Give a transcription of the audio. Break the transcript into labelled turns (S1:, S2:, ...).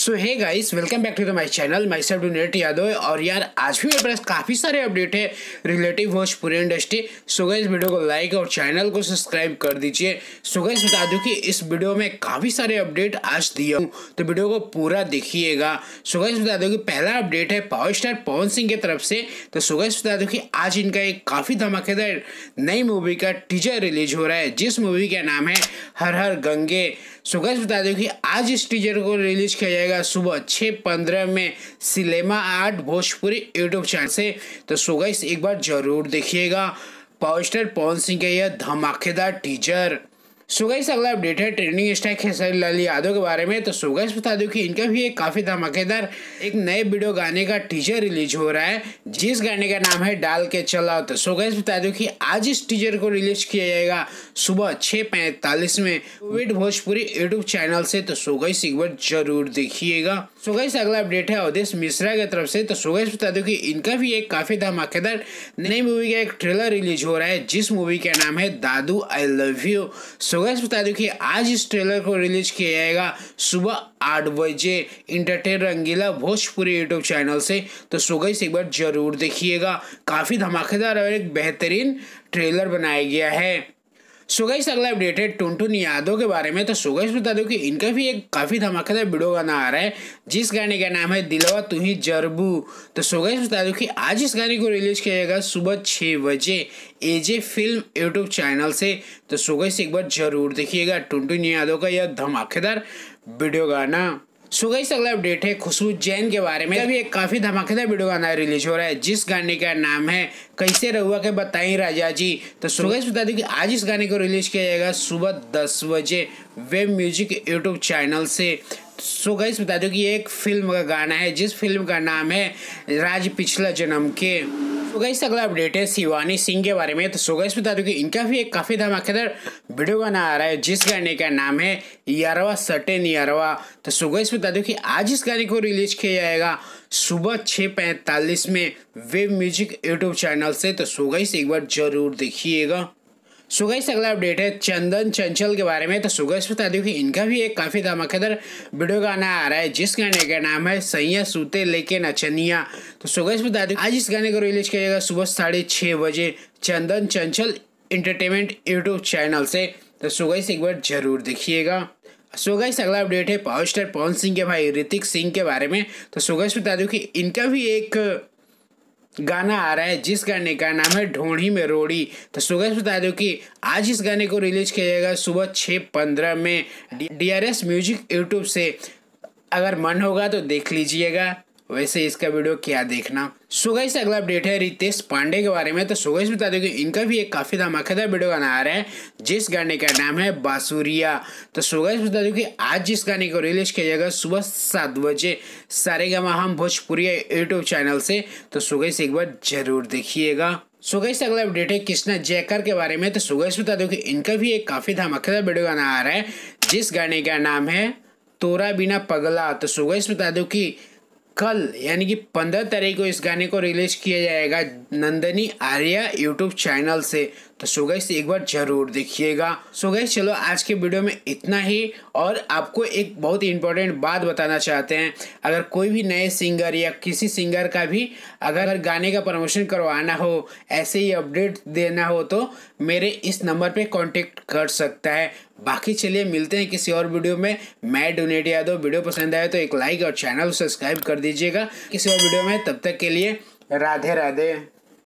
S1: सो है guys welcome back to the my channel my self डोनेट यादव और यार आज भी मेरे पास काफ़ी सारे अपडेट है रिलेटिव वॉच पूरे इंडस्ट्री सो गाइस वीडियो को लाइक और चैनल को सब्सक्राइब कर दीजिए सो गाइस बता दूं कि इस वीडियो में काफ़ी सारे अपडेट आज दिया हूँ तो वीडियो को पूरा देखिएगा सो गाइस बता दूँ कि पहला अपडेट है पावर स्टार पवन सिंह की तरफ से तो सो गाइस बता दूँ कि आज इनका एक काफ़ी धमाकेदार नई मूवी का टीजर रिलीज हो रहा है जिस मूवी का नाम है हर हर गंगे सो गाइस बता दूँ कि आज इस टीजर को रिलीज किया रहेगा सुबह छः पंद्रह में cinema art Bhojpuri YouTube channel से तो सुगाइस एक बार जरूर देखिएगा पावर स्टार पवन सिंह का यह धमाकेदार टीजर सुगैस अगला अपडेट है ट्रेनिंग स्टैक खेसारी लाल यादव के बारे में तो सुगैस बता दूं कि इनका भी एक काफ़ी धमाकेदार एक नए वीडियो गाने का टीजर रिलीज हो रहा है जिस गाने का नाम है डाल के चलाओ तो सुगैस बता दूं कि आज इस टीजर को रिलीज किया जाएगा सुबह छः पैंतालीस में कोविड भोजपुरी यूट्यूब चैनल से तो सुगैस एक बार जरूर देखिएगा सुगैस अगला अपडेट है अवधेश मिश्रा की तरफ से तो सुगैस बता दो कि इनका भी एक काफ़ी धमाकेदार नई मूवी का एक ट्रेलर रिलीज हो रहा है जिस मूवी का नाम है दादू आई लव यू वैसे बता दूं कि आज इस ट्रेलर को रिलीज किया जाएगा सुबह आठ बजे entertain Rangila Bhojpuri YouTube channel से तो सुगई एक बार जरूर देखिएगा काफ़ी धमाकेदार और एक बेहतरीन ट्रेलर बनाया गया है सुगैश अगला अपडेट है टुनटुन यादव के बारे में तो सुगैश बता दो कि इनका भी एक काफ़ी धमाकेदार वीडियो गाना आ रहा है जिस गाने का नाम है दिलवा तू ही जरबू तो सुगैश बता दो कि आज इस गाने को रिलीज किया जाएगा सुबह छः बजे एजे फिल्म यूट्यूब चैनल से तो सुगैश एक बार जरूर देखिएगा टुनटुन यादव का यह धमाकेदार वीडियो गाना गई अगला अपडेट है खुशबू जैन के बारे में अभी एक काफी धमाकेदार वीडियो गाना रिलीज हो रहा है जिस गाने का नाम है कैसे रहुआ के बताएं राजा जी तो सुगैश बता दें कि आज इस गाने को रिलीज किया जाएगा सुबह दस बजे वेब म्यूजिक यूट्यूब चैनल से सो गई बता दो कि एक फिल्म का गाना है जिस फिल्म का नाम है राज पिछला जन्म के तो गई अगला अपडेट है शिवानी सिंह के बारे में तो सो गई बता दूँ कि इनका भी एक काफ़ी धमाकेदार वीडियो बना आ रहा है जिस गाने का नाम है यारवा सटेन यारवा तो सो गई बता दूँ कि आज इस गाने को रिलीज किया जाएगा सुबह छः पैंतालीस में वेब म्यूजिक यूट्यूब चैनल से तो सो गई एक बार जरूर देखिएगा सुगैश अगला अपडेट है चंदन चंचल के बारे में तो सुगैश बता दूँ कि इनका भी एक काफ़ी धमाकेदार वीडियो गाना आ रहा है जिस गाने का नाम है सैया सूते लेकिन अचनिया तो सुगैश बता दूं आज इस गाने को रिलीज किया जाएगा सुबह साढ़े छः बजे चंदन चंचल इंटरटेनमेंट यूट्यूब चैनल से तो सुगैश एक बार जरूर देखिएगा सुगैश अगला अपडेट है पावर स्टार पवन सिंह के भाई ऋतिक सिंह के बारे में तो सुगैश बता दूँ कि इनका भी एक गाना आ रहा है जिस गाने का नाम है ढोंढी में रोड़ी तो सुगैस बता दो कि आज इस गाने को रिलीज किया जाएगा सुबह छः पंद्रह में D R S music YouTube से अगर मन होगा तो देख लीजिएगा वैसे इसका वीडियो क्या देखना से अगला अपडेट है रितेश पांडे के बारे में तो सुगैश बता दें इनका भी एक काफ़ी धमाकेदार वीडियो गाना आ रहा है जिस गाने का नाम है बासुरिया तो सुगैश बता दें कि आज जिस गाने को रिलीज किया जाएगा सुबह सात बजे सारे गामा हम भोजपुरी यूट्यूब चैनल से तो सुगैश एक बार जरूर देखिएगा सुगैश अगला अपडेट है कृष्णा जयकर के बारे में तो सुगैश बता दें इनका भी एक काफ़ी धमाकेदार वीडियो गाना आ रहा है जिस गाने का नाम है तोरा बिना पगला तो सुगैश बता दो कि कल यानी कि पंद्रह तारीख को इस गाने को रिलीज किया जाएगा नंदनी आर्या यूट्यूब चैनल से तो सो गैस एक बार जरूर देखिएगा सो गैस चलो आज के वीडियो में इतना ही और आपको एक बहुत इंपॉर्टेंट बात बताना चाहते हैं अगर कोई भी नए सिंगर या किसी सिंगर का भी अगर गाने का प्रमोशन करवाना हो ऐसे ही अपडेट देना हो तो मेरे इस नंबर पे कांटेक्ट कर सकता है बाकी चलिए मिलते हैं किसी और वीडियो में मैं डोनेट यादव वीडियो पसंद आए तो एक लाइक और चैनल सब्सक्राइब कर दीजिएगा किसी और वीडियो में तब तक के लिए राधे राधे